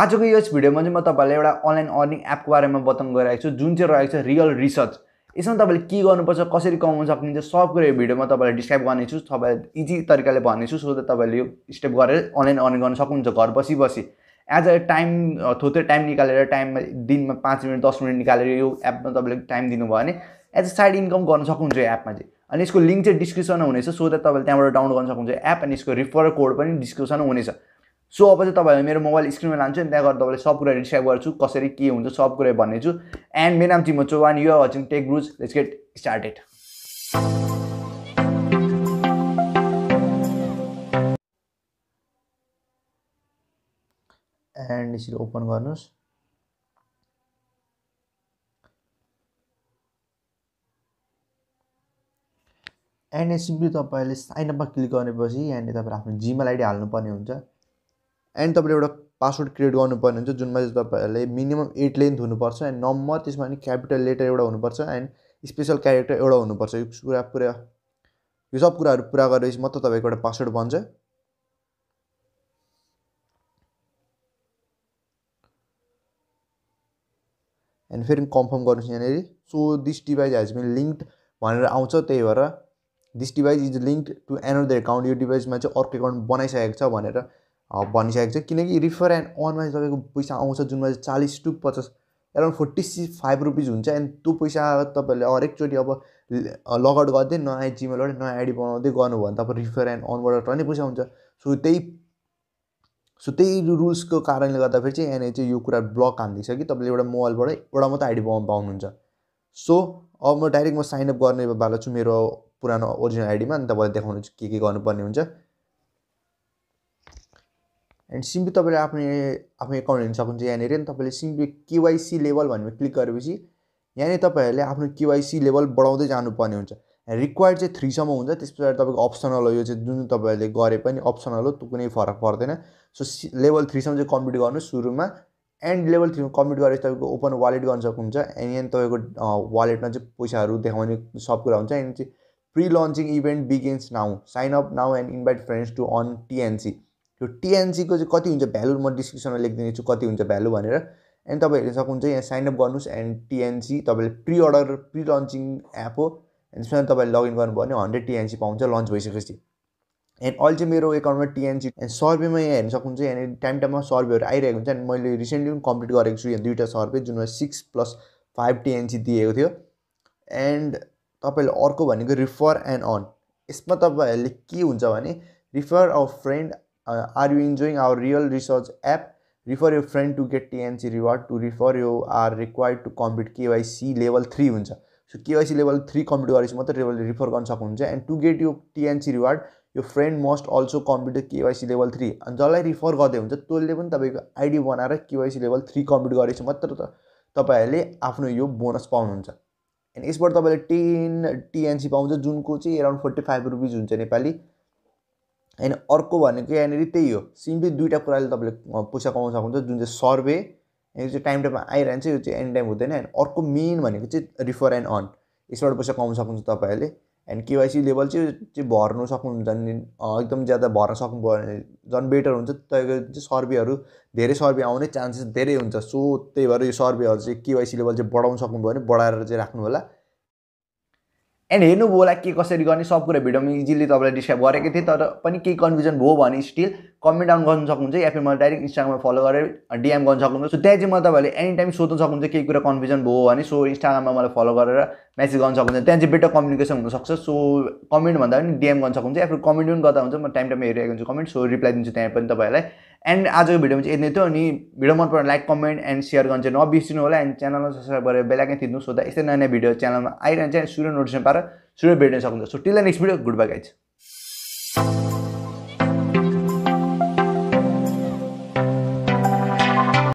आजको यस भिडियोमा चाहिँ म तपाईँलाई एउटा अनलाइन अर्निङ एपको बारेमा बताउन गइरहेको छु जुन चाहिँ रहेको छ रियल रिसर्च यसमा तपाईँले के गर्नुपर्छ कसरी कमाउन सक्नुहुन्छ सब कुरा यो भिडियोमा तपाईँलाई डिस्क्राइब गर्नेछु तपाईँलाई इजी तरिकाले भन्नेछु सो द्याट तपाईँले यो स्टेप गरेर अनलाइन अर्निङ गर्न सक्नुहुन्छ घर बसी बसी एज अ टाइम थोत्रै टाइम निकालेर टाइम दिनमा पाँच मिनट दस मिनट निकालेर यो एपमा तपाईँले टाइम दिनुभयो भने एज अ साइड इन्कम गर्न सक्नुहुन्छ यो एपमा चाहिँ अनि यसको लिङ्क चाहिँ डिस्क्रिप्सनमा हुनेछ सो द्याट तपाईँले त्यहाँबाट डाउनलोड गर्न सक्नुहुन्छ एप अनि यसको रिफर कोड पनि डिस्क्रिप्सनमा हुनेछ सो अब चाहिँ तपाईँहरूले मेरो मोबाइल स्क्रिनमा लान्छु अनि त्यहाँ गएर तपाईँले सब कुरा डिस्क्राइब गर्छु कसरी के हुन्छ सब कुरा भन्नेछु एन्ड मेरो नाम तिम्रो Chauhan you watching tech brews let's get started and यसरी ओपन गर्नुहोस् एन्ड सिम्पली तपाईँले साइनअपमा क्लिक गर्नेपछि यहाँनिर तपाईँले आफ्नो जिमेल आइडी हाल्नुपर्ने हुन्छ एन्ड तपाईँले एउटा पासवर्ड क्रिएट गर्नुपर्ने हुन्छ जुनमा चाहिँ तपाईँहरूले मिनिमम एट लेन्थ हुनुपर्छ एन्ड नम्बर त्यसमा पनि क्यापिटल लेटर एउटा हुनुपर्छ एन्ड स्पेसल क्यारेक्टर एउटा हुनुपर्छ यो कुरा पुरा यो सब कुराहरू पुरा गरेपछि मात्र तपाईँको एउटा पासवर्ड बन्छ एन्ड फेरि कन्फर्म गर्नुहोस् यहाँनिर so this device has been linked भनेर आउँछ त्यही भएर this device is linked to another account यो डिभाइसमा चाहिँ अर्को एकाउन्ट बनाइसकेको छ भनेर भनिसकेको छ किनकि रिफर एन्ड अनमा तपाईँको पैसा आउँछ जुनमा चाहिँ चालिस टु पचास around forty six five rupees हुन्छ एन्ड त्यो पैसा तपाईँहरूले हरेकचोटि अब लगआउट गर्दै नयाँ जिमेलबाट नयाँ आइडी बनाउँदै गर्नुभयो भने तपाईँ रिफर एन्ड अनबाट टर्ने पैसा हुन्छ सो त्यही सो त्यही रुल्सको कारणले गर्दाखेरि चाहिँ यहाँनिर चाहिँ यो कुरा ब्लक हान्दैछ कि तपाईँले एउटा मोबाइलबाट एउटा मात्रै आइडी बनाउनु पाउनुहुन्छ सो अब म डाइरेक्ट म साइनअप गर्ने बाला छु मेरो पुरानो ओरिजिनल आइडीमा अनि तपाईँलाई देखाउनु के के गर्नुपर्ने हुन्छ एन्ड सिम्पली तपाईँले आफ्नो आफ्नो एकाउन्ट हेर्न सक्नुहुन्छ यहाँनिर तपाईँले सिम्पली केवाइसी लेभल भनेर क्लिक गरेपछि यहाँनिर तपाईँहरूले आफ्नो केवाइसी लेभल बढाउँदै जानुपर्ने हुन्छ रिक्वायर्ड चाहिँ थ्रीसम्म हुन्छ त्यस पछाडि तपाईँको अप्सनल हो यो चाहिँ जुन तपाईँहरूले गरे पनि अप्सनल हो त्यो कुनै फरक पर्दैन सो लेभल थ्रीसम्म चाहिँ कम्प्लिट गर्नु सुरुमा एन्ड लेभल थ्रीमा कम्प्लिट गरेपछि तपाईँको ओपन वालेट गर्न सक्नुहुन्छ एन्ड यहाँ तपाईँको वालेटमा चाहिँ पैसाहरू देखाउने सब कुरा हुन्छ एन्ड चाहिँ pre launching event begins now sign up now and invite friends to earn TNC त्यो टिएनजीको चाहिँ कति हुन्छ भ्यालु म डिस्क्रिप्सनमा लेखिदिने छु कति हुन्छ भ्यालु भनेर एन्ड तपाईँ हेर्न सक्नुहुन्छ यहाँ साइनअप गर्नुहोस् एन्ड टिएनसी तपाईँले pre order pre launching app हो एन्ड त्यसमा तपाईँले लगइन गर्नुभयो भने हन्ड्रेड टिएनसी पाउँछ लन्च भइसकेपछि एन्ड अहिले चाहिँ मेरो एकाउन्टमा टिएनसी एन्ड सर्भेमा यहाँ हेर्न सक्नुहुन्छ यहाँनिर टाइम टाइममा सर्वेहरू आइरहेको हुन्छ एन्ड मैले रिसेन्टली पनि कम्प्लिट गरेको छु यहाँ दुईवटा सर्वे जुनमा सिक्स प्लस फाइभ टिएनसी दिएको थियो एन्ड तपाईँले अर्को भनेको रिफर एन्ड अन यसमा तपाईँहरूले के हुन्छ भने refer a friend are you enjoying our real research app refer refer friend to get TNC reward to refer you are required to complete KYC level three हुन्छ so KYC level three complete गरेपछि मात्रै तपाईँले refer गर्न सक्नुहुन्छ and to get यो TNC reward यो friend must also complete KYC level three अनि जसलाई रिफर गर्दै हुन्छ त्यसले पनि तपाईँको आइडी बनाएर केवाइसी लेभल थ्री कम्प्लिट गरेपछि मात्र त तपाईँहरूले आफ्नो यो बोनस पाउनुहुन्छ एन्ड यसबाट तपाईँले टेन टिएनसी पाउँछ जुनको चाहिँ एराउन्ड फोर्टी फाइभ रुपिज हुन्छ नेपाली होइन अर्को भनेको यहाँनिर त्यही हो सिम्पली दुइटा कुराले तपाईँले पैसा कमाउन सक्नुहुन्छ जुन चाहिँ सर्भे यो चाहिँ टाइम टाइममा आइरहन्छ यो चाहिँ एनी टाइम हुँदैन एन्ड अर्को मेन भनेको चाहिँ रिफर एन्ड अन यसबाट पैसा कमाउन सक्नुहुन्छ तपाईँहरूले एन्ड केवाइसी लेभल चाहिँ भर्नु सक्नुहुन्छ एकदम ज्यादा भर्न सक्नुभयो भने झन् बेटर हुन्छ तपाईँको चाहिँ सर्भेहरू धेरै सर्भे आउने चान्सेस धेरै हुन्छ सो त्यही भएर यो सर्भेहरू चाहिँ केवाइसी लेभल चाहिँ बढाउन सक्नुभयो भने बढाएर चाहिँ राख्नु होला एन्ड हेर्नुभयो होला के कसरी गर्ने सब कुरा भिडियोमा इजिली तपाईँलाई डिस्क्राइब गरेको थिएँ तर पनि केही कन्फ्युजन भयो भने स्टिल कमेन्ट डाउन गर्नु सक्नुहुन्छ या फिर मलाई डाइरेक्ट इन्स्टाग्राममा फलो गरेर डिएम गर्न सक्नुहुन्छ सो त्यहाँ चाहिँ म तपाईँहरूले एनी टाइम सोध्न सक्नुहुन्छ केही कुरा कन्फ्युजन भयो भने सो इन्स्टाग्राममा मलाई फलो गरेर मेसेज गर्नु सक्नुहुन्छ त्यहाँ चाहिँ बेटर कम्युनिकेसन हुनसक्छ सो कमेन्ट भन्दा पनि डिएम गर्न सक्नुहुन्छ या फिर कमेन्ट पनि गर्दा हुन्छ म टाइम टाइममा हेरिरहेको हुन्छु कमेन्ट सो रिप्लाई दिन्छु त्यहाँ पनि तपाईँहरूलाई एन्ड आजको भिडियोमा चाहिँ यति नै थियो अनि भिडियो मन पर्यो लाइक कमेन्ट एन्ड सेयर गर्नु चाहिँ नबिर्सिनु होला एन्ड च्यानलमा सब्सक्राइब गरेर बेलाकै थिच्नुहोस् सोध्दा यस्तै नयाँ नयाँ भिडियो च्यानलमा आइरहन्छ सूर्य नोटिसन पाएर सूर्य भेट्न सक्नुहुन्छ so till next video goodbye guys